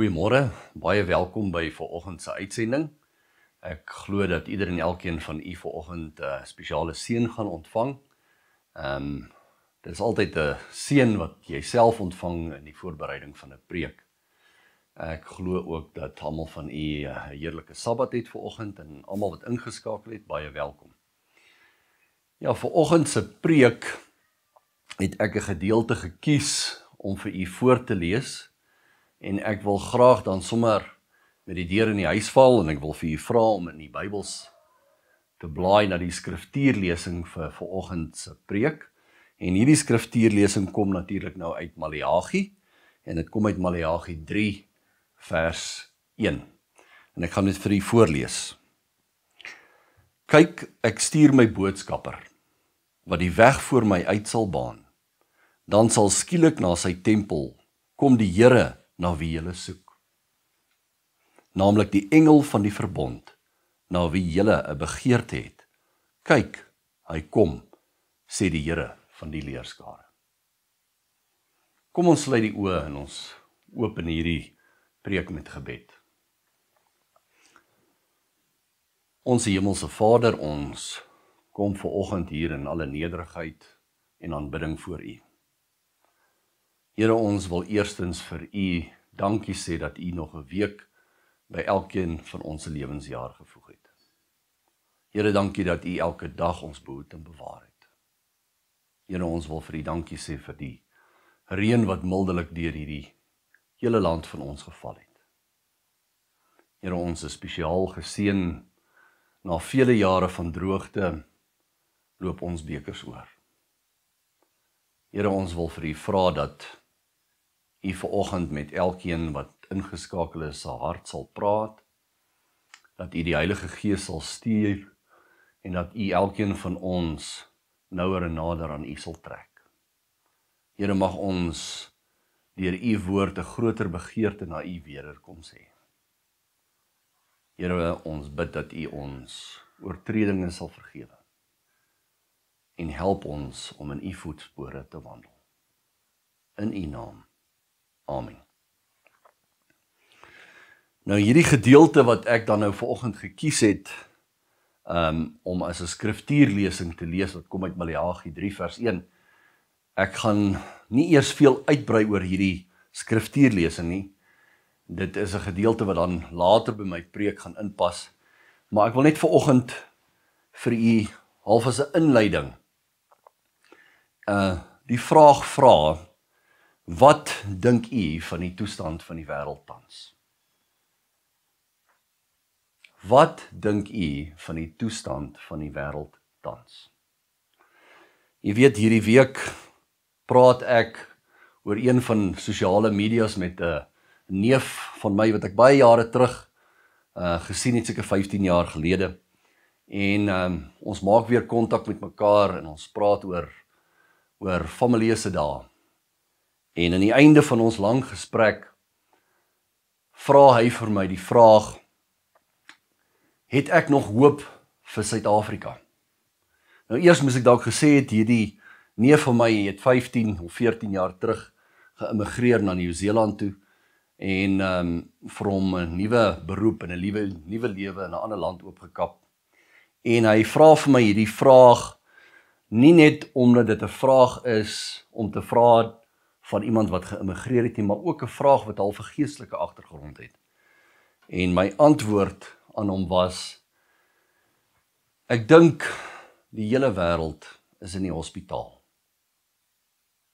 Goeiemôre, baie welkom by vanoggend se uitsending. Ek glo dat ieder en elkeen van u vanoggend 'n uh, eh, spesiale seën gaan ontvang. Ehm um, dit is altyd 'n seën wat jy self ontvang in die voorbereiding van 'n preek. Ek glo ook dat almal van u eh, 'n heerlike Sabbat het vanoggend en almal wat ingeskakel het, baie welkom. Ja, vanoggend se preek het ek 'n gedeelte gekies om vir u voor te lees en ek wil graag dan sommer met die deur in die huis val en ek wil vir u vra om in die Bybels te blaai na die skriftuurlesing vir vanoggend se preek. En hierdie skriftuurlesing kom natuurlik nou uit Maleagi en dit kom uit Maleagi 3 vers 1. En ek gaan dit vir u voorlees. Kyk, ek stuur my boodskapper wat die weg vir my uit sal baan. Dan sal skielik na sy tempel kom die Here na wie julle soek. Naamlik die engel van die verbond na wie julle 'n begeerte het. Kyk, hy kom, sê die Here van die leerskare. Kom ons sluit die oë en ons open hierdie preek met gebed. Ons hemelse Vader, ons kom ver oggend hier in alle nederigheid en aanbidding voor U. Here ons wil eerstens vir u dankie sê dat u nog 'n week by elkeen van ons se lewensjaar gevoeg het. Here dankie dat u elke dag ons behoed en bewaar het. Here ons wil vir u dankie sê vir die reën wat mildelik deur hierdie hele land van ons geval het. Here ons is spesiaal geseën na vele jare van droogte loop ons bekers oor. Here ons wil vir u vra dat U vanoggend met elkeen wat ingeskakel is, se hart sal praat. Dat U die Heilige Gees sal stuur en dat U elkeen van ons nouer en nader aan U sal trek. Here mag ons deur U woord 'n groter begeerte na U wederkoms hê. Here, ons bid dat U ons oortredinge sal vergewe en help ons om in U voetspore te wandel. In U naam. Amen. Nou hierdie gedeelte wat ek dan nou vanoggend gekies het um om as 'n skriftuurlesing te lees wat kom uit Maleagi 3 vers 1. Ek gaan nie eers veel uitbrei oor hierdie skriftuurlesing nie. Dit is 'n gedeelte wat dan later by my preek gaan inpas. Maar ek wil net vanoggend vir u half as 'n inleiding uh die vraag vra Wat dink u van die toestand van die wêreld tans? Wat dink u van die toestand van die wêreld tans? Jy weet hierdie week praat ek oor een van sosiale media's met eh, 'n neef van my wat ek baie jare terug uh gesien het seker 15 jaar gelede. En um ons maak weer kontak met mekaar en ons praat oor oor familie se dae En aan die einde van ons lang gesprek vra hy vir my die vraag: Het ek nog hoop vir Suid-Afrika? Nou eers moet ek dalk gesê het hierdie neef van my het 15 of 14 jaar terug geëmigreer na Nieu-Seeland toe en ehm um, vir hom 'n nuwe beroep en 'n nuwe nuwe lewe in 'n ander land oopgekap. En hy vra vir my hierdie vraag nie net omdat dit 'n vraag is om te vra van iemand wat geïmmigreer het nie, maar ook 'n vraag wat half 'n geestelike agtergrond het. En my antwoord aan hom was ek dink die hele wêreld is in die hospitaal.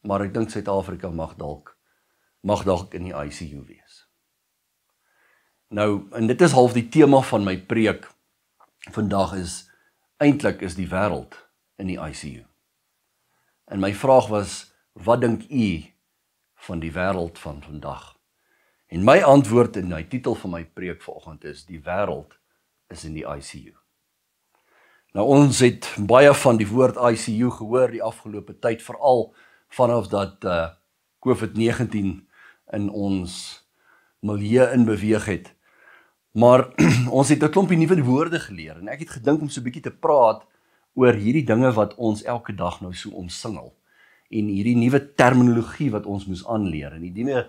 Maar ek dink Suid-Afrika mag dalk mag dalk in die ICU wees. Nou, en dit is half die tema van my preek vandag is eintlik is die wêreld in die ICU. En my vraag was wat dink u van die wêreld van vandag. En my antwoord en my titel van my preek vanoggend is die wêreld is in die ICU. Nou ons het baie van die woord ICU gehoor die afgelope tyd veral vanaf dat eh uh, COVID-19 in ons milieu in beweeg het. Maar ons het 'n klompie nuwe woorde geleer en ek het gedink om so 'n bietjie te praat oor hierdie dinge wat ons elke dag nou so omsingel en hierdie nuwe terminologie wat ons moes aanleer en die nie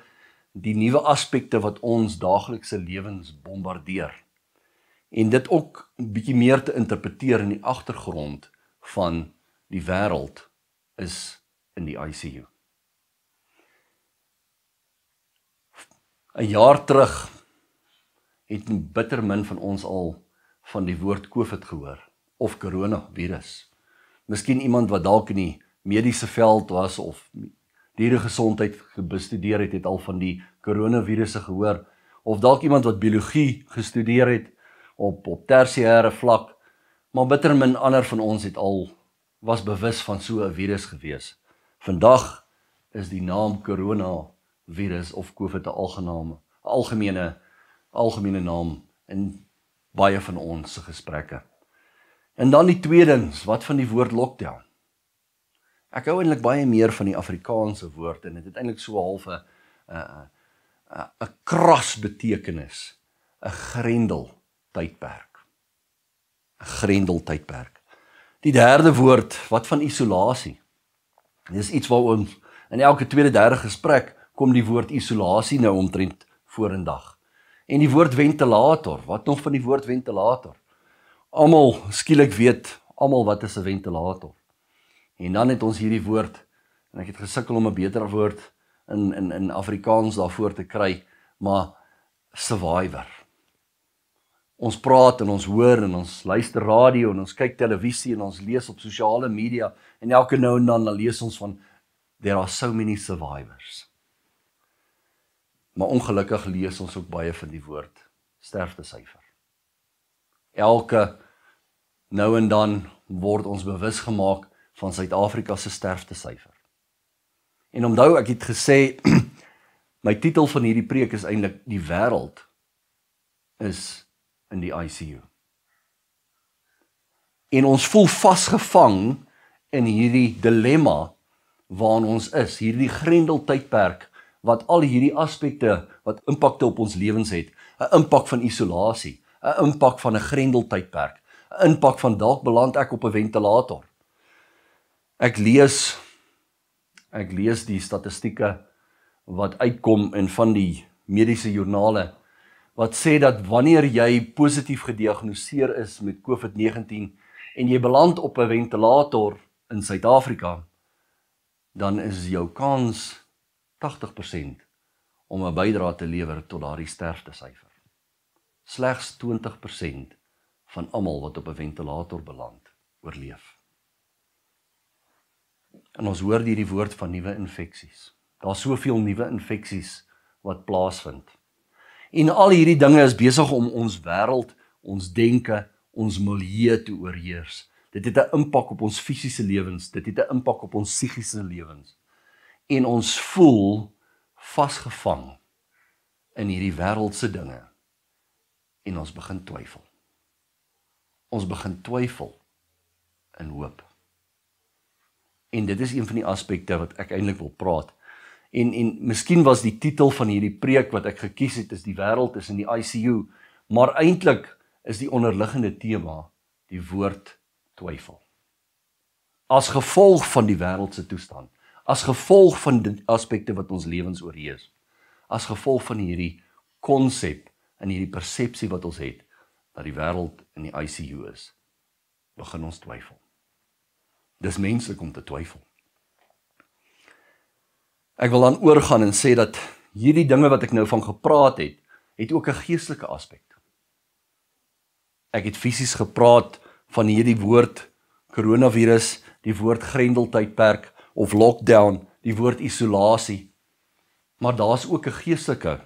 die nuwe aspekte wat ons daaglikse lewens bombardeer en dit ook 'n bietjie meer te interpreteer in die agtergrond van die wêreld is in die ICU. 'n Jaar terug het bitter min van ons al van die woord COVID gehoor of koronavirus. Miskien iemand wat dalk in die mediese veld was of dieregesondheid gestudeer het, het al van die koronavirusse gehoor of dalk iemand wat biologie gestudeer het op op tersiêre vlak, maar bitter min ander van ons het al was bewus van so 'n virus gewees. Vandag is die naam corona virus of COVID 'n algemene algemene algemene naam in baie van ons se gesprekke. En dan die tweedens, wat van die woord lockdown? Ek hou eintlik baie meer van die Afrikaanse woord en dit het eintlik so half 'n 'n 'n kras betekenis, 'n grendel tydperk. 'n Grendel tydperk. Die derde woord, wat van isolasie? Dis iets waar ons in elke tweede derde gesprek kom die woord isolasie nou omtrent vorendag. En die woord ventilator, wat nog van die woord ventilator? Almal skielik weet almal wat is 'n ventilator. En dan het ons hierdie woord en ek het gesukkel om 'n beter woord in in in Afrikaans daarvoor te kry, maar survivor. Ons praat en ons hoor en ons luister radio en ons kyk televisie en ons lees op sosiale media en elke nou en dan dan lees ons van there are so many survivors. Maar ongelukkig lees ons ook baie van die woord sterfte syfer. Elke nou en dan word ons bewus gemaak van Suid-Afrika se sterftesyfer. En onthou, ek het gesê my titel van hierdie preek is eintlik die wêreld is in die ICU. En ons voel vasgevang in hierdie dilemma waarin ons is, hierdie grendeltydperk wat al hierdie aspekte wat impakte op ons lewens het, 'n impak van isolasie, 'n impak van 'n grendeltydperk, 'n impak van dalk beland ek op 'n ventilator. Ek lees ek lees die statistieke wat uitkom en van die mediese joernale wat sê dat wanneer jy positief gediagnoseer is met COVID-19 en jy beland op 'n ventilator in Suid-Afrika dan is jou kans 80% om 'n bydrae te lewer tot daardie sterfte syfer. Slegs 20% van almal wat op 'n ventilator beland, oorleef. 20% En ons hoor hierdie woord van nuwe infeksies. Daar's soveel nuwe infeksies wat plaasvind. En al hierdie dinge is besig om ons wêreld, ons denke, ons milieu te oorheers. Dit het 'n impak op ons fisiese lewens, dit het 'n impak op ons psigiese lewens. En ons voel vasgevang in hierdie wêreldse dinge. En ons begin twyfel. Ons begin twyfel in hoop. En dit is een van die aspekte wat ek eintlik wil praat. En en miskien was die titel van hierdie preek wat ek gekies het is die wêreld is in die ICU, maar eintlik is die onderliggende tema die woord twyfel. As gevolg van die wêreld se toestand, as gevolg van die aspekte wat ons lewens oorheers, as gevolg van hierdie konsep en hierdie persepsie wat ons het dat die wêreld in die ICU is, begin ons twyfel. Dis menslik om te twyfel. Ek wil dan oorgaan en sê dat hierdie dinge wat ek nou van gepraat het, het ook 'n geestelike aspek. Ek het fisies gepraat van hierdie woord koronavirus, die woord grendeltydperk of lockdown, die woord isolasie. Maar daar's ook 'n geestelike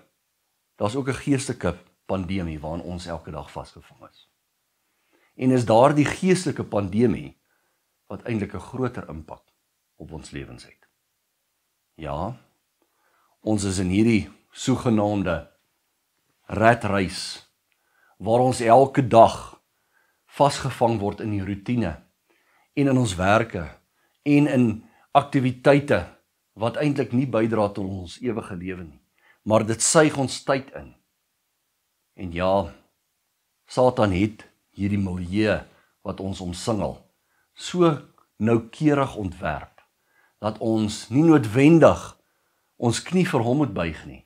daar's ook 'n geestelike pandemie waaraan ons elke dag vasgevang is. En is daardie geestelike pandemie wat eintlik 'n groter impak op ons lewens het. Ja, ons is in hierdie sogenaamde redreis waar ons elke dag vasgevang word in die rotine en in ons werke en in aktiwiteite wat eintlik nie bydra tot ons ewige lewe nie, maar dit suig ons tyd in. En ja, Satan het hierdie milieu wat ons omsingel so noukeurig ontwerp dat ons nie noodwendig ons knie vir hom moet buig nie,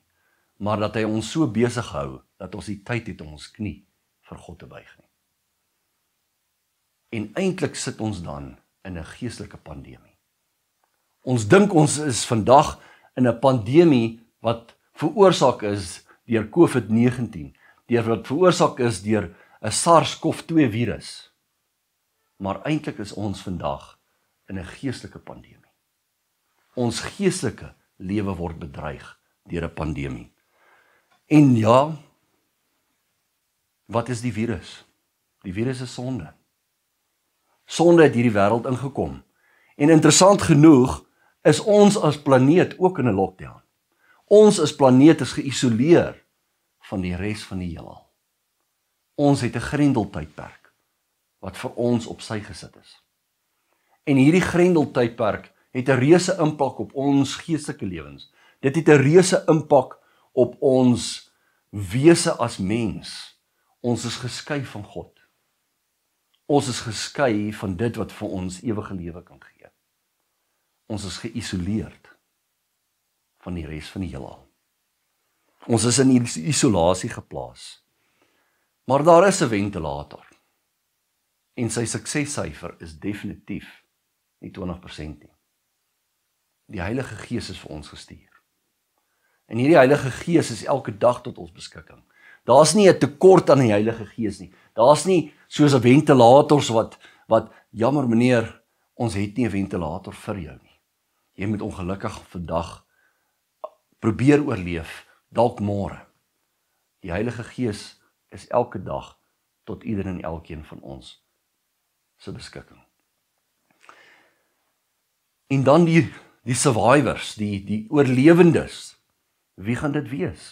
maar dat hy ons so besig hou dat ons die tyd het om ons knie vir God te buig nie. En eintlik sit ons dan in 'n geestelike pandemie. Ons dink ons is vandag in 'n pandemie wat veroorsaak is deur COVID-19, deur wat veroorsaak is deur 'n SARS-CoV-2 virus. Maar eintlik is ons vandag in 'n geestelike pandemie. Ons geestelike lewe word bedreig deur 'n pandemie. En ja, wat is die virus? Die virus is sonde. Sonde het hierdie wêreld ingekom. En interessant genoeg is ons as planeet ook in 'n lockdown. Ons as planeet is geïsoleer van die res van die heelal. Ons het 'n grendeltydperk wat vir ons op sy gesit is. En hierdie grendeltydperk het 'n reuse impak op ons geestelike lewens. Dit het 'n reuse impak op ons wese as mens. Ons is geskei van God. Ons is geskei van dit wat vir ons ewige lewe kan gee. Ons is geïsoleerd van die res van die heelal. Ons is in isolasie geplaas. Maar daar is 'n ventilator en sy suksessyfer is definitief nie 20% nie. Die Heilige Gees is vir ons gestuur. En hierdie Heilige Gees is elke dag tot ons beskikking. Daar's nie 'n tekort aan die Heilige Gees nie. Daar's nie soos 'n ventilator wat wat jammer meneer, ons het nie 'n ventilator vir jou nie. Jy moet ongelukkig vandag probeer oorleef dalk môre. Die Heilige Gees is elke dag tot ieder en elkeen van ons se beskikking. En dan die die survivors, die die oorlewendes. Wie gaan dit wees?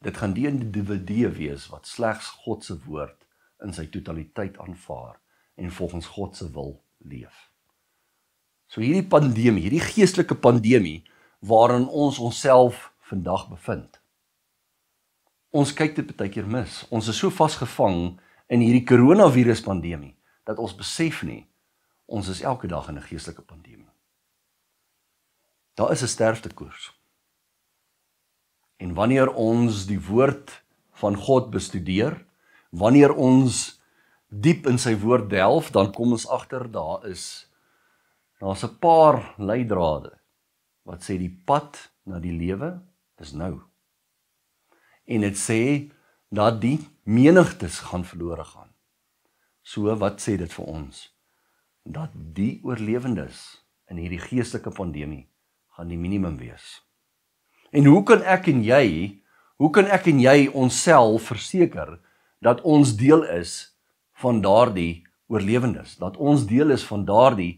Dit gaan die individue wees wat slegs God se woord in sy totaliteit aanvaar en volgens God se wil leef. So hierdie pandemie, hierdie geestelike pandemie waarin ons onsself vandag bevind. Ons kyk dit baie keer mis. Ons is so vasgevang in hierdie koronavirus pandemie dat ons besef nie ons is elke dag in 'n geestelike pandemie. Daar is 'n sterftekoers. En wanneer ons die woord van God bestudeer, wanneer ons diep in sy woord delf, dan kom ons agter daar is daar's 'n paar leidrade wat sê die pad na die lewe is nou. En dit sê dat die menigtes gaan verlore gaan. So wat sê dit vir ons? Dat die oorlewendes in hierdie geestelike pandemie gaan die minimum wees. En hoe kan ek en jy, hoe kan ek en jy onsself verseker dat ons deel is van daardie oorlewendes, dat ons deel is van daardie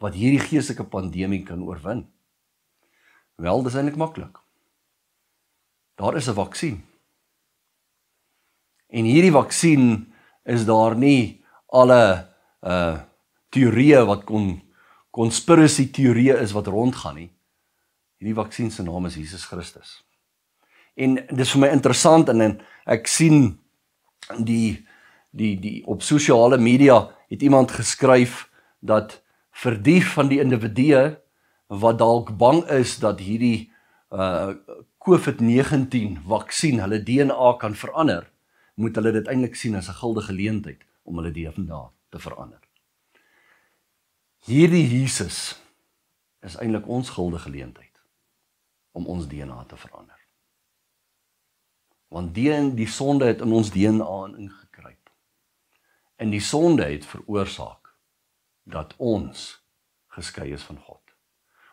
wat hierdie geestelike pandemie kan oorwin? Wel, dis eintlik maklik. Daar is 'n vaksin. En hierdie vaksin is daar nie alle uh teorieë wat kon konspirasie teorieë is wat rondgaan nie. Hierdie vaksin se naam is Jesus Christus. En dis vir my interessant en, en ek sien die die die op sosiale media het iemand geskryf dat vir die van die individue wat dalk bang is dat hierdie uh COVID-19 vaksin hulle DNA kan verander moet hulle dit eintlik sien as 'n gilde geleentheid om hulle lewens te verander. Hierdie Jesus is eintlik ons gilde geleentheid om ons DNA te verander. Want die en die sonde het in ons DNA ingekruip. En die sonde het veroorsaak dat ons geskei is van God.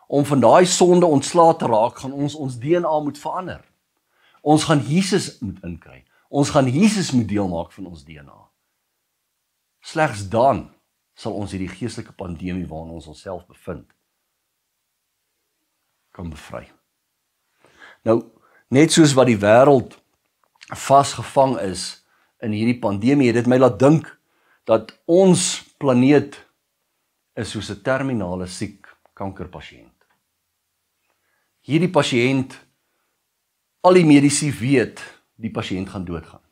Om van daai sonde ontslae te raak, gaan ons ons DNA moet verander. Ons gaan Jesus moet inkry. Ons gaan Jesus moet deel maak van ons DNA. Slegs dan sal ons hierdie geestelike pandemie waarna ons onsself bevind kan bevry. Nou, net soos wat die wêreld vasgevang is in hierdie pandemie, het dit my laat dink dat ons planeet is soos 'n terminale siek kankerpasiënt. Hierdie pasiënt al die medisy weet die pasiënt gaan doodgaan.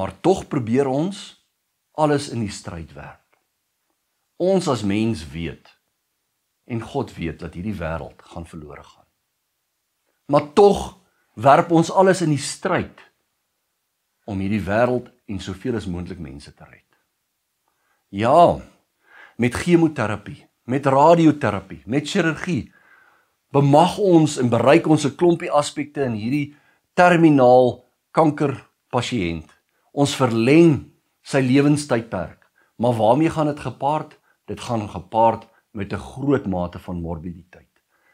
Maar tog probeer ons alles in die stryd werp. Ons as mens weet en God weet dat hierdie wêreld gaan verlore gaan. Maar tog werp ons alles in die stryd om hierdie wêreld en soveel as moontlik mense te red. Ja, met chemoterapie, met radioterapie, met chirurgie bemag ons en bereik ons 'n klompie aspekte in hierdie terminaal kankerpasiënt. Ons verleng sy lewenstydperk. Maar waarmee gaan dit gepaard? Dit gaan gepaard met 'n groot mate van morbiditeit.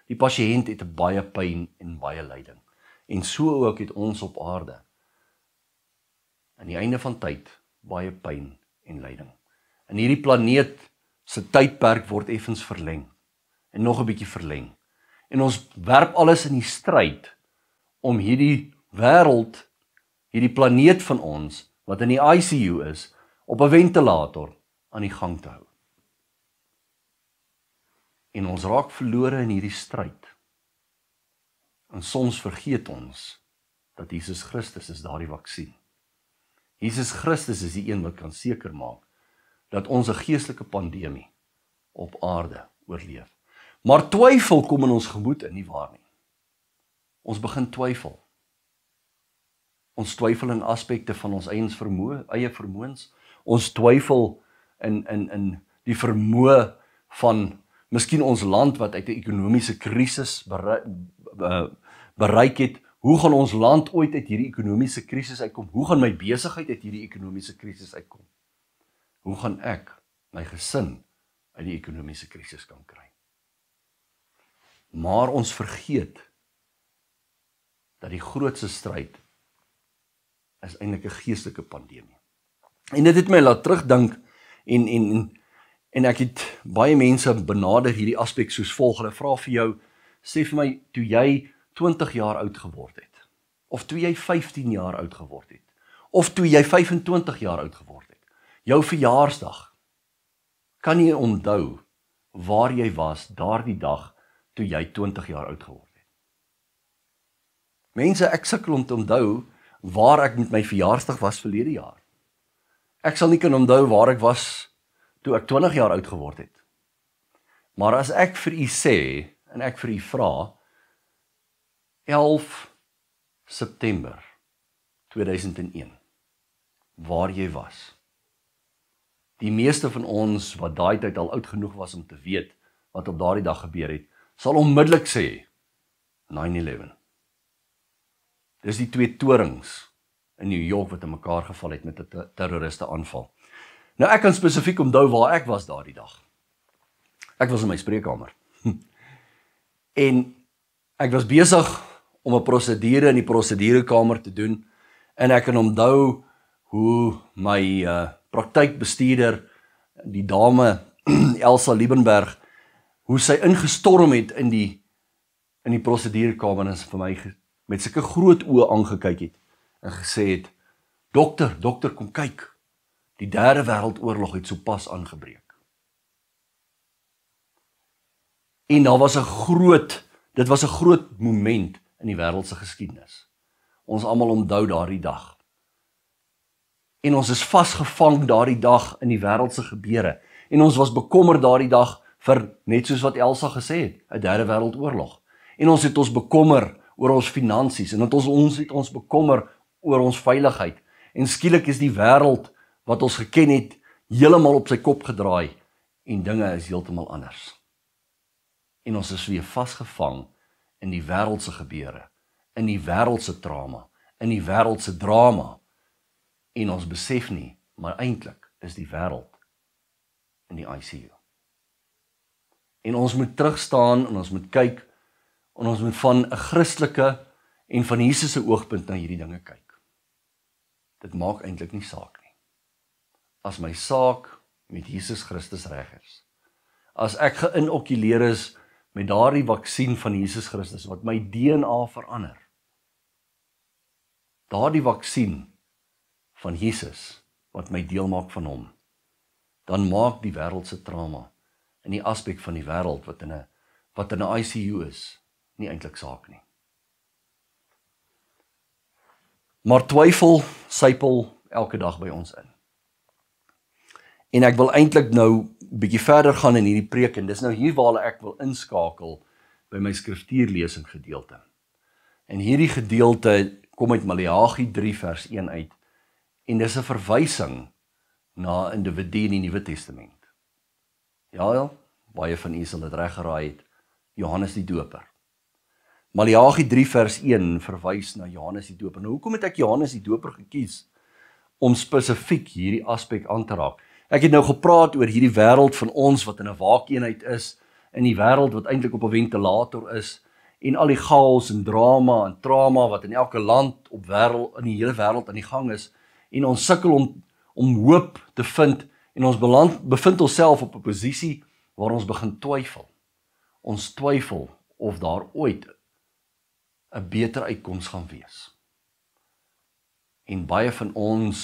Die pasiënt het baie pyn en baie lyding. En so ook het ons op aarde aan die einde van tyd baie pyn en lyding. In hierdie planeet se tydperk word effens verleng en nog 'n bietjie verleng. En ons werp alles in die stryd om hierdie wêreld, hierdie planeet van ons wat in die ICU is, op 'n ventilator aan die gang te hou. En ons raak verlore in hierdie stryd. En soms vergeet ons dat Jesus Christus is daardie vaksin. Jesus Christus is die een wat kan seker maak dat ons 'n geestelike pandemie op aarde oorleef. Maar twyfel kom in ons gemoed in nie waar nie. Ons begin twyfel. Ons twyfel in aspekte van ons eie vermoë, eie vermoëns. Ons twyfel in in in die vermoë van miskien ons land wat uit 'n ekonomiese krisis bereik het. Hoe gaan ons land ooit uit hierdie ekonomiese krisis uitkom? Hoe gaan my besigheid uit hierdie ekonomiese krisis uitkom? Hoe gaan ek my gesin uit die ekonomiese krisis kan kry? Maar ons vergeet dat die grootste stryd is eintlik 'n geestelike pandemie. En dit het my laat terugdink en en en ek het baie mense benader hierdie aspek soos volg. Hulle vra vir jou, sê vir my toe jy 20 jaar oud geword het of toe jy 15 jaar oud geword het of toe jy 25 jaar oud geword het. Jou verjaarsdag. Kan jy onthou waar jy was daardie dag toe jy 20 jaar oud geword het? Mense, ek sukkel om te onthou waar ek met my verjaarsdag was verlede jaar. Ek sal nie kan onthou waar ek was toe ek 20 jaar oud geword het. Maar as ek vir u sê en ek vir u vra 11 September 2001 waar jy was. Die meeste van ons wat daai tyd al oud genoeg was om te weet wat op daardie dag gebeur het, sal onmiddellik sê 9/11. Dis die twee torings in New York wat in mekaar geval het met 'n terroriste aanval. Nou ek kan spesifiek onthou waar ek was daardie dag. Ek was in my spreekkamer. Hm. en ek was besig om 'n prosedure in die prosedurekamer te doen en ek kan onthou hoe my uh praktykbestuurder die dame Elsa Liebenberg hoe sy ingestorm het in die in die prosedurekamer en vir my met sulke groot oë aangekyk het en gesê het: "Dokter, dokter, kom kyk. Die derde wêreldoorlog het sopas aangebreek." En daar was 'n groot, dit was 'n groot moment in die wêreld se geskiedenis. Ons almal onthou daardie dag. En ons is vasgevang daardie dag in die wêreld se gebeure en ons was bekommerd daardie dag vir net soos wat Elsa gesê het, 'n derde wêreldoorlog. En ons het ons bekommer oor ons finansies en dat ons ons het ons bekommer oor ons veiligheid. En skielik is die wêreld wat ons geken het heeltemal op sy kop gedraai en dinge is heeltemal anders. En ons is weer vasgevang in die wêreldse gebeure, in die wêreldse drama, in die wêreldse drama. En ons besef nie, maar eintlik is die wêreld in die ICU. En ons moet terugstaan en ons moet kyk En ons moet van 'n Christelike en van Jesus se oogpunt na hierdie dinge kyk. Dit maak eintlik nie saak nie. As my saak met Jesus Christus reg is. As ek geïnokuleer is met daardie vaksin van Jesus Christus wat my DNA verander. Daardie vaksin van Jesus wat my deel maak van hom dan maak die wêreld se trauma in die aspek van die wêreld wat in 'n wat in 'n ICU is nie eintlik saak nie. Maar twyfel sypel elke dag by ons in. En ek wil eintlik nou bietjie verder gaan in hierdie preek en dis nou hier waar ek wil inskakel by my skriftuurlesing gedeelte. En hierdie gedeelte kom uit Maleagi 3 vers 1 uit en dis 'n verwysing na individue in die Nuwe Testament. Ja, baie van u sal dit reg geraai het. Johannes die Doper. Maleagi 3 vers 1 verwys na Johannes die Doper. Nou hoekom het ek Johannes die Doper gekies om spesifiek hierdie aspek aan te raak? Ek het nou gepraat oor hierdie wêreld van ons wat in 'n waakeenheid is, in die wêreld wat eintlik op 'n ventilator is en al die chaos en drama en trauma wat in elke land op wêreld in die hele wêreld aan die gang is en ons sukkel om om hoop te vind en ons beland, bevind onsself op 'n posisie waar ons begin twyfel. Ons twyfel of daar ooit 'n beter uitkoms gaan wees. En baie van ons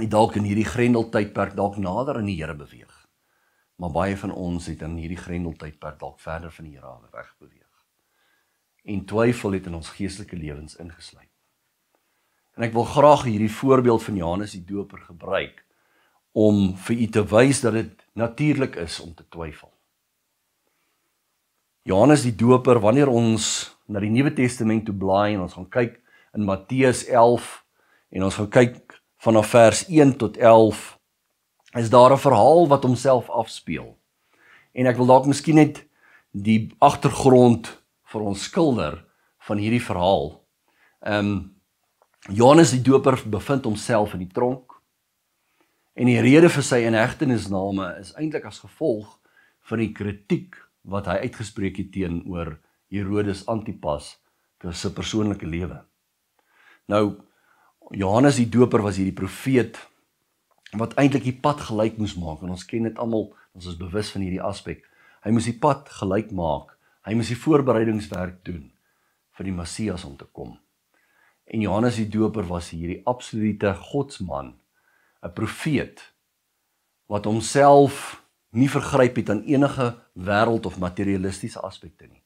het dalk in hierdie grendeltydperk dalk nader aan die Here beweeg. Maar baie van ons het in hierdie grendeltydperk dalk verder van die Here af weg beweeg. En twyfel het in ons geestelike lewens ingesluit. En ek wil graag hierdie voorbeeld van Johannes die Doper gebruik om vir u te wys dat dit natuurlik is om te twyfel. Johannes die Doper, wanneer ons na die Nuwe Testament toe blaai en ons gaan kyk in Matteus 11 en ons gaan kyk vanaf vers 1 tot 11 is daar 'n verhaal wat homself afspeel. En ek wil dalk miskien net die agtergrond vir ons skilder van hierdie verhaal. Ehm um, Johannes die Doper bevind homself in die tronk en die rede vir sy inhegtenisname is eintlik as gevolg van die kritiek wat hy uitgespreek het teenoor Herodes Antipas se persoonlike lewe. Nou Johannes die Doper was hierdie profeet wat eintlik die pad gelyk moes maak en ons ken dit almal, ons is bewus van hierdie aspek. Hy moes die pad gelyk maak. Hy moes die voorbereidingswerk doen vir die Messias om te kom. En Johannes die Doper was hierdie absolute godsman, 'n profeet wat homself nie vergryp het aan enige wêreld of materialistiese aspekte nie.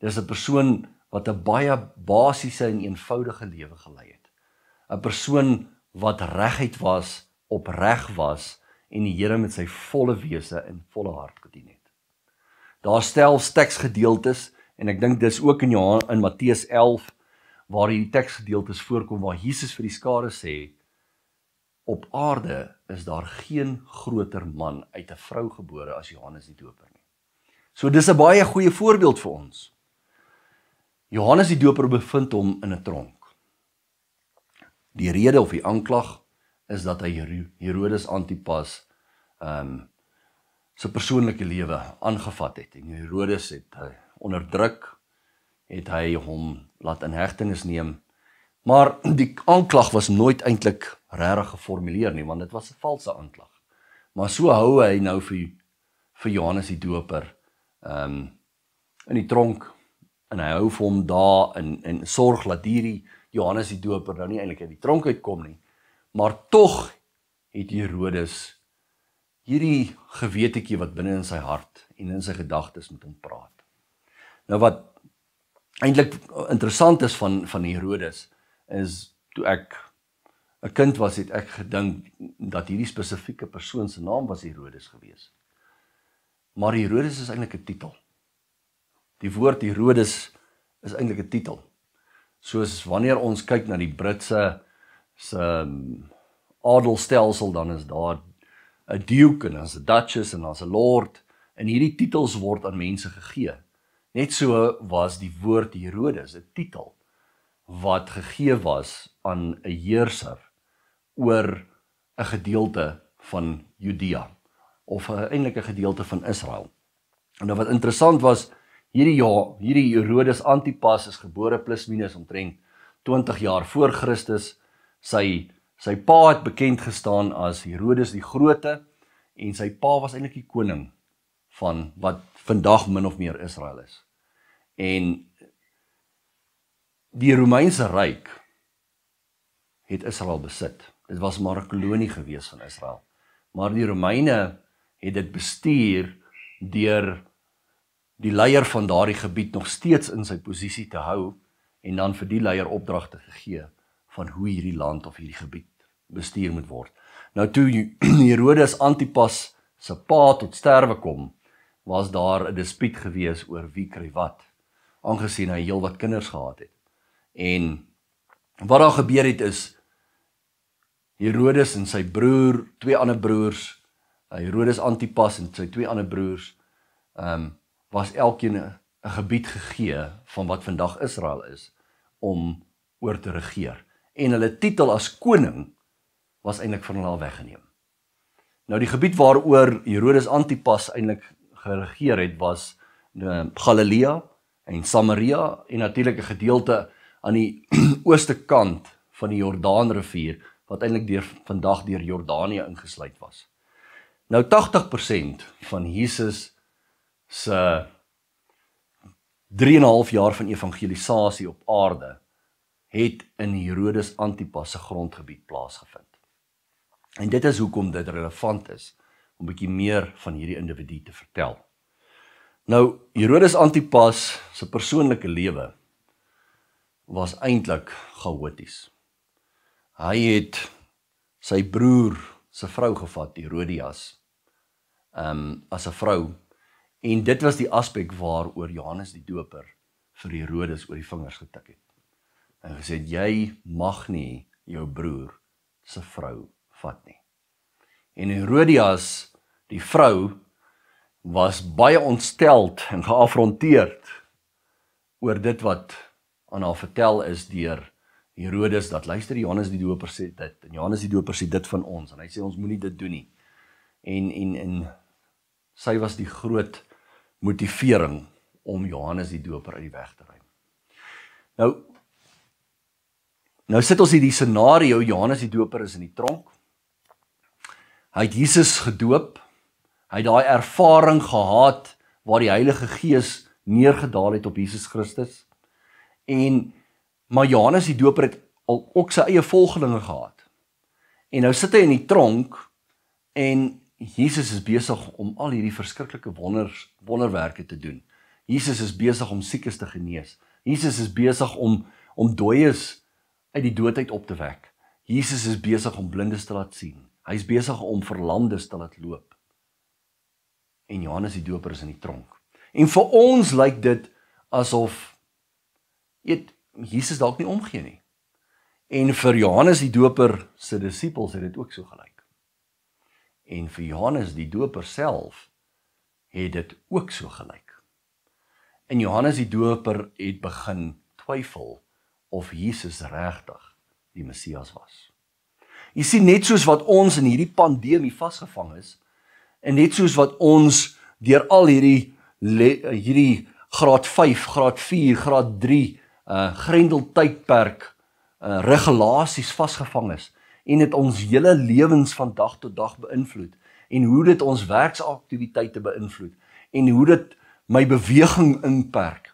Dis 'n persoon wat 'n baie basiese en eenvoudige lewe gelei het. 'n Persoon wat reguit was, opreg was en die Here met sy volle wese en volle hart gedien het. Daar stel teks gedeeltes en ek dink dis ook in Johannes in Matteus 11 waar hierdie teks gedeeltes voorkom waar Jesus vir die skare sê op aarde is daar geen groter man uit 'n vrou gebore as Johannes die Doper nie. So dis 'n baie goeie voorbeeld vir ons. Johannes die Doper bevind hom in 'n tronk. Die rede of die aanklag is dat hy Herodes Antipas ehm um, sy persoonlike lewe aangevat het. En Herodes het hy eh, onderdruk het hy hom laat in hegtenis neem. Maar die aanklag was nooit eintlik regtig geformuleer nie, want dit was 'n valse aanklag. Maar so hou hy nou vir vir Johannes die Doper ehm um, in die tronk en hy hou vir hom daar in en, en sorg dat hierdie Johannes die Doper nou nie eintlik uit die tronk uitkom nie. Maar tog het Herodes hierdie gewetetjie wat binne in sy hart en in sy gedagtes met hom praat. Nou wat eintlik interessant is van van Herodes is toe ek 'n kind was het ek gedink dat hierdie spesifieke persoon se naam was Herodes geweest. Maar Herodes is eintlik 'n titel. Die woord Herodes is eintlik 'n titel. Soos wanneer ons kyk na die Britse se ehm, adelstelsel, dan is daar 'n duke en dan's 'n duchess en dan's 'n lord en hierdie titels word aan mense gegee. Net so was die woord Herodes 'n titel wat gegee was aan 'n heerser oor 'n gedeelte van Judea of eintlik 'n gedeelte van Israel. En nou wat interessant was, Hierdie ja, hierdie Herodes Antipas is gebore plus minus omtrent 20 jaar voor Christus. Sy sy pa het bekend gestaan as Herodes die Grote en sy pa was eintlik die koning van wat vandag min of meer Israel is. En die Romeinse ryk het Israel besit. Dit was maar 'n kolonie gewees van Israel. Maar die Romeine het dit bestuur deur die leier van daardie gebied nog steeds in sy posisie te hou en dan vir die leier opdragte gegee van hoe hierdie land of hierdie gebied bestuur moet word. Nou toe Herodes Antipas se pa tot sterwe kom, was daar 'n dispuut gewees oor wie kry wat, aangesien hy heelwat kinders gehad het. En wat daar gebeur het is Herodes en sy broer, twee ander broers, eh, Herodes Antipas en sy twee ander broers, ehm um, was elkeen 'n gebied gegee van wat vandag Israel is om oor te regeer en hulle titel as koning was eintlik van hulle al weggeneem. Nou die gebied waaroor Herodes Antipas eintlik geregeer het was eh, Galilea en Samaria en natuurlik 'n gedeelte aan die ooste kant van die Jordaanrivier wat eintlik deur vandag deur Jordanië ingesluit was. Nou 80% van Jesus se 3 en 'n half jaar van evangelisasie op aarde het in Herodes Antipas se grondgebied plaasgevind. En dit is hoekom dit relevant is om 'n bietjie meer van hierdie individu te vertel. Nou Herodes Antipas se persoonlike lewe was eintlik chaoties. Hy het sy broer se vrou gevat, Herodias, um, as 'n vrou En dit was die aspek waaroor Johannes die Doper vir Herodes oor die vingers getik het. En gesê jy mag nie jou broer se vrou vat nie. En Herodias, die vrou was baie ontsteld en geafronteerd oor dit wat aan haar vertel is deur Herodes dat luister Johannes die Doper sê dit en Johannes die Doper sê dit van ons en hy sê ons moenie dit doen nie. En en en sy was die groot motivering om Johannes die Doper uit die weg te ruim. Nou Nou sit ons hier die scenario Johannes die Doper is in die tronk. Hy het Jesus gedoop. Hy het daai ervaring gehad waar die Heilige Gees neergedaal het op Jesus Christus. En maar Johannes die Doper het al ook sy eie volgelinge gehad. En nou sit hy in die tronk en Jesus is besig om al hierdie verskriklike wonders wonderwerke te doen. Jesus is besig om siekes te genees. Jesus is besig om om dooies uit die doodheid op te wek. Jesus is besig om blindes te laat sien. Hy's besig om verlamdes te laat loop. En Johannes die Doper is in die tronk. En vir ons lyk dit asof weet Jesus dalk nie omgee nie. En vir Johannes die Doper se disippels het dit ook so gelyk en vir Johannes die Doper self het dit ook so gelyk. In Johannes die Doper het begin twyfel of Jesus regtig die Messias was. Jy sien net soos wat ons in hierdie pandemie vasgevang is en net soos wat ons deur al hierdie hierdie graad 5, graad 4, graad 3 uh eh, grendeltydperk uh regulasies vasgevang is en dit ons hele lewens van dag tot dag beïnvloed en hoe dit ons werksaktiwiteite beïnvloed en hoe dit my beweging inperk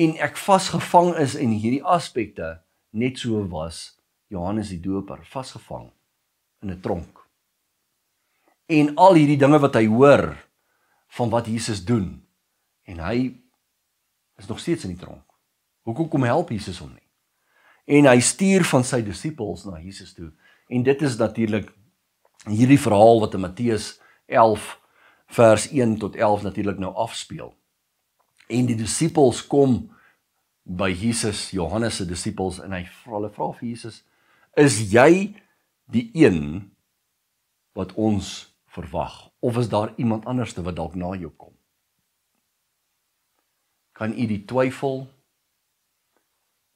en ek vasgevang is in hierdie aspekte net so was Johannes die Doper vasgevang in 'n tronk en al hierdie dinge wat hy hoor van wat Jesus doen en hy is nog steeds in die tronk hoekom kom help Jesus hom nie en hy stuur van sy disippels na Jesus toe En dit is natuurlik hierdie verhaal wat in Matteus 11 vers 1 tot 11 natuurlik nou afspeel. En die disippels kom by Jesus, Johannes se disippels en hy vra hulle vra vir Jesus: "Is jy die een wat ons verwag of is daar iemand anderste wat dalk na jou kom?" Kan u die twyfel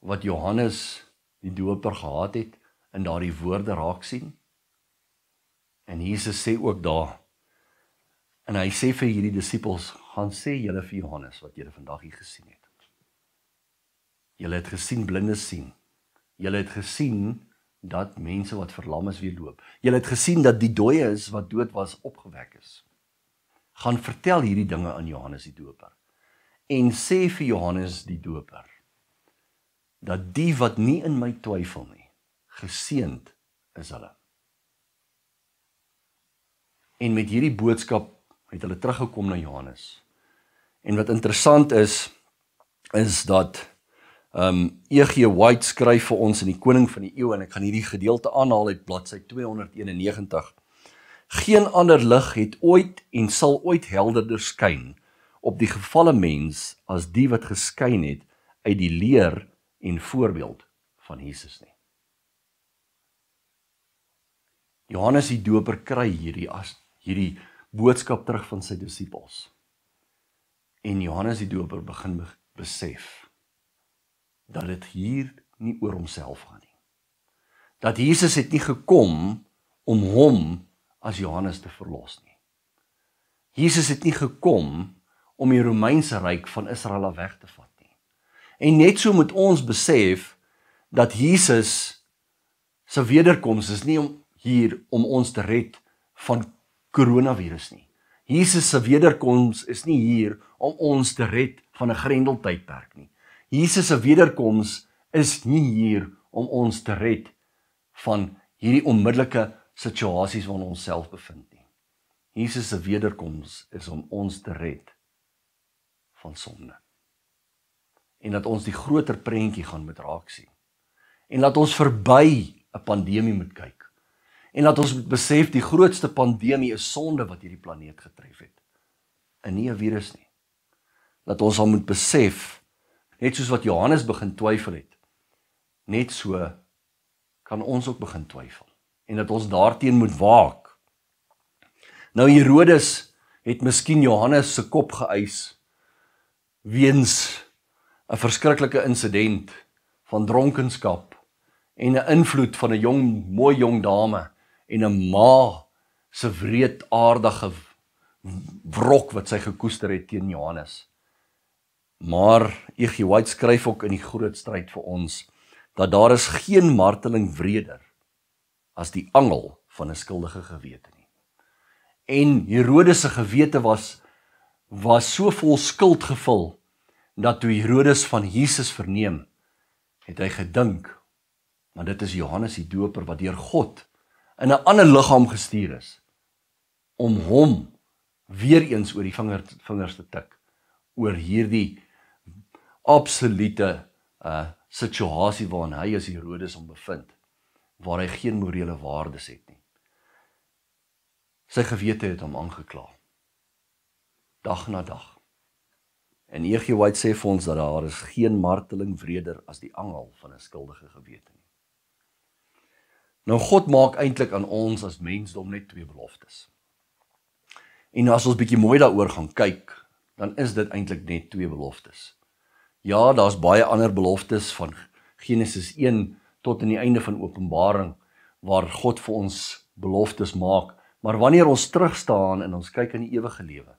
wat Johannes die doper gehad het in daardie woorde raak sien. En Jesus sê ook daar en hy sê vir hierdie disippels, gaan sê julle vir Johannes wat julle vandag hier gesien het. Julle het gesien blindes sien. Julle het gesien dat mense wat verlam is weer loop. Julle het gesien dat die dooies wat dood was opgewek is. Gaan vertel hierdie dinge aan Johannes die Doper. En sê vir Johannes die Doper dat die wat nie in my twyfel nie geseend is hulle. En met hierdie boodskap het hulle teruggekom na Johannes. En wat interessant is is dat ehm um, e EG White skryf vir ons in die koning van die eeu en ek gaan hierdie gedeelte aanhaal uit bladsy 291. Geen ander lig het ooit en sal ooit helderder skyn op die gefalle mens as die wat geskyn het uit die leer en voorbeeld van Jesus nie. Johannes die Doper kry hierdie as hierdie boodskap terug van sy disippels. En Johannes die Doper begin be besef dat dit hier nie oor homself gaan nie. Dat Jesus het nie gekom om hom as Johannes te verlos nie. Jesus het nie gekom om die Romeinse ryk van Israel af weg te vat nie. En net so moet ons besef dat Jesus se wederkoms is nie om hier om ons te red van koronavirus nie. Jesus se wederkoms is nie hier om ons te red van 'n grendeltydperk nie. Jesus se wederkoms is nie hier om ons te red van hierdie onmiddellike situasies waarin ons self bevind nie. Jesus se wederkoms is om ons te red van sonde. En dat ons die groter prentjie gaan met raak sien. En laat ons verby 'n pandemie moet kyk en dat ons moet besef die grootste pandemie is sonde wat hierdie planeet getref het. En nie 'n virus nie. Dat ons al moet besef net soos wat Johannes begin twyfel het. Net so kan ons ook begin twyfel en dat ons daarteenoor moet waak. Nou Herodes het miskien Johannes se kop geëis weens 'n verskriklike insident van dronkenskap en 'n invloed van 'n jong mooi jong dame en 'n ma se wreedaardige wrok wat sy gekoester het teen Johannes. Maar EG White skryf ook in die groot stryd vir ons dat daar is geen marteling wreder as die angel van 'n skuldige gewete nie. En Herodes se gewete was was so vol skuld gevul dat toe Herodes van Jesus verneem, het hy gedink, maar dit is Johannes die Doper wat deur God in 'n ander liggaam gestuur is om hom weer eens oor die vinger vingers te tik oor hierdie absolute uh situasie waarin hy as Herodes hom bevind waar hy geen morele waardes het nie. Sy gewete het hom aangekla dag na dag. En E.G. White sê vir ons dat daar is geen marteling wreder as die angel van 'n skuldige gewete. Nie. Nou God maak eintlik aan ons as mensdom net twee beloftes. En as ons bietjie mooi daaroor gaan kyk, dan is dit eintlik net twee beloftes. Ja, daar's baie ander beloftes van Genesis 1 tot aan die einde van Openbaring waar God vir ons beloftes maak, maar wanneer ons terugstaan en ons kyk aan die ewige lewe.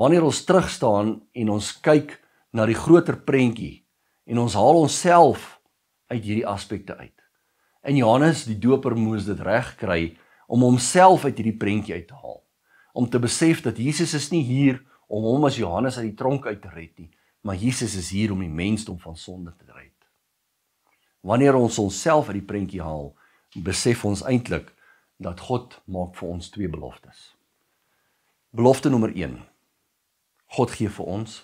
Wanneer ons terugstaan en ons kyk na die groter prentjie en ons haal onsself uit hierdie aspekte uit. En Johannes die Doper moes dit regkry om homself uit hierdie prentjie uit te haal. Om te besef dat Jesus is nie hier om hom as Johannes uit die tronk uit te red nie, maar Jesus is hier om die mensdom van sonde te red. Wanneer ons onsself uit die prentjie haal, besef ons eintlik dat God maak vir ons twee beloftes. Belofte nommer 1. God gee vir ons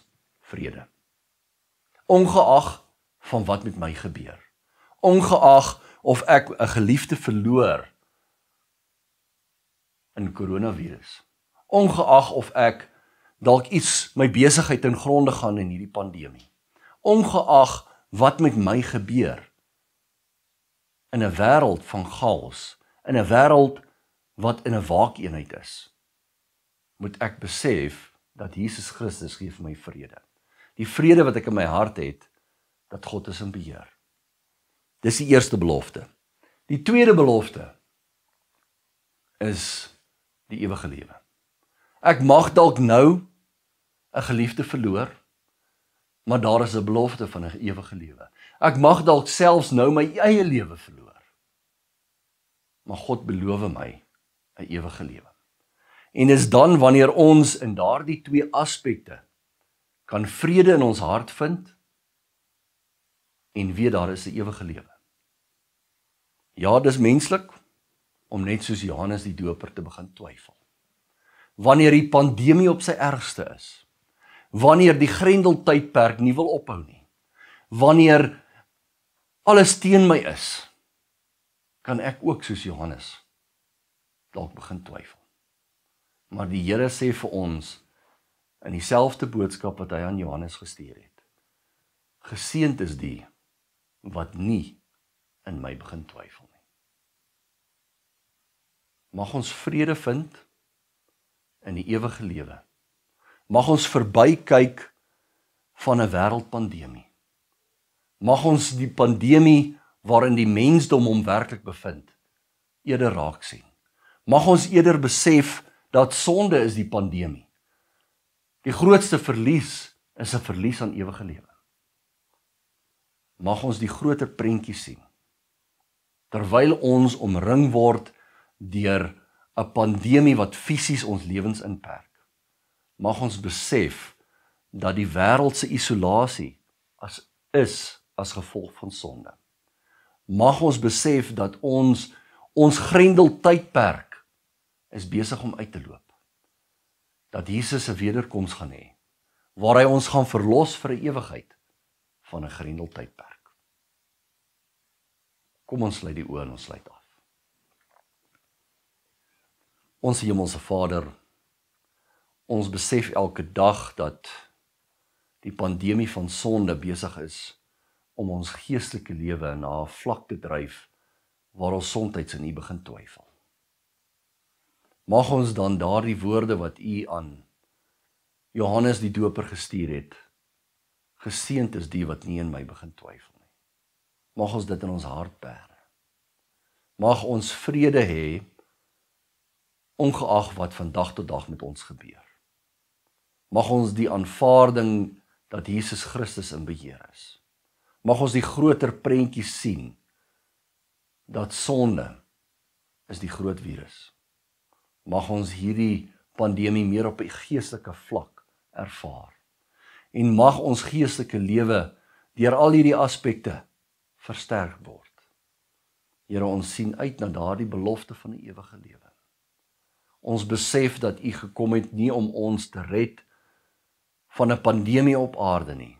vrede. Ongeag van wat met my gebeur. Ongeag of ek 'n geliefde verloor in koronavirus. Ongeag of ek dalk iets my besigheid in gronde gaan in hierdie pandemie. Ongeag wat met my gebeur in 'n wêreld van chaos, in 'n wêreld wat in 'n waakeenheid is, moet ek besef dat Jesus Christus gee vir my vrede. Die vrede wat ek in my hart het dat God is in beheer. Dis die eerste belofte. Die tweede belofte is die ewige lewe. Ek mag dalk nou 'n geliefde verloor, maar daar is 'n belofte van 'n ewige lewe. Ek mag dalk selfs nou my eie lewe verloor. Maar God beloof my 'n ewige lewe. En dis dan wanneer ons in daardie twee aspekte kan vrede in ons hart vind en weet daar is 'n ewige lewe. Ja, dis menslik om net soos Johannes die Doper te begin twyfel. Wanneer die pandemie op sy ergste is. Wanneer die grendeltydperk nie wil ophou nie. Wanneer alles teen my is, kan ek ook soos Johannes dalk begin twyfel. Maar die Here sê vir ons in dieselfde boodskap wat hy aan Johannes gestuur het. Geseënd is die wat nie in my begin twyfel mag ons vrede vind in die ewige lewe. Mag ons verbykyk van 'n wêreldpandemie. Mag ons die pandemie waarin die mensdom hom werklik bevind eerder raak sien. Mag ons eerder besef dat sonde is die pandemie. Die grootste verlies is 'n verlies aan ewige lewe. Mag ons die groter prentjie sien. Terwyl ons omring word deur 'n pandemie wat fisies ons lewens inperk. Mag ons besef dat die wêreld se isolasie as is as gevolg van sonde. Mag ons besef dat ons ons grendeltydperk is besig om uit te loop. Dat Jesus se wederkoms gaan hê waar hy ons gaan verlos vir 'n ewigheid van 'n grendeltydperk. Kom ons lê die oë en ons sluit. Af. Ons hemelse Vader, ons besef elke dag dat die pandemie van sonde besig is om ons geestelike lewe na 'n vlak te dryf waar ons soms in U begin twyfel. Mag ons dan daardie woorde wat U aan Johannes die Doper gestuur het, geseend is die wat nie in my begin twyfel nie. Mag ons dit in ons hart bera. Mag ons vrede hê ongeag wat vandag tot dag met ons gebeur. Mag ons die aanvaarding dat Jesus Christus in beheer is. Mag ons die groter prentjie sien dat sonde is die groot virus. Mag ons hierdie pandemie meer op 'n geestelike vlak ervaar. En mag ons geestelike lewe deur al hierdie aspekte versterk word. Here ons sien uit na daardie belofte van 'n ewige lewe. Ons besef dat U gekom het nie om ons te red van 'n pandemie op aarde nie,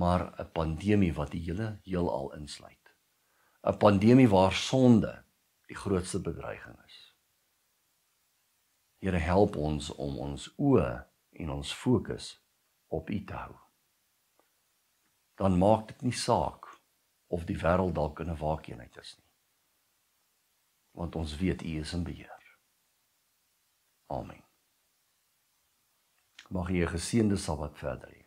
maar 'n pandemie wat die hele heelal insluit. 'n Pandemie waar sonde die grootste bedreiging is. Here help ons om ons oë en ons fokus op U te hou. Dan maak dit nie saak of die wêreld dalk in 'n vakuum uit is nie. Want ons weet U is in beheer. Amen. Mag jy 'n geseënde Sabbat verder hê.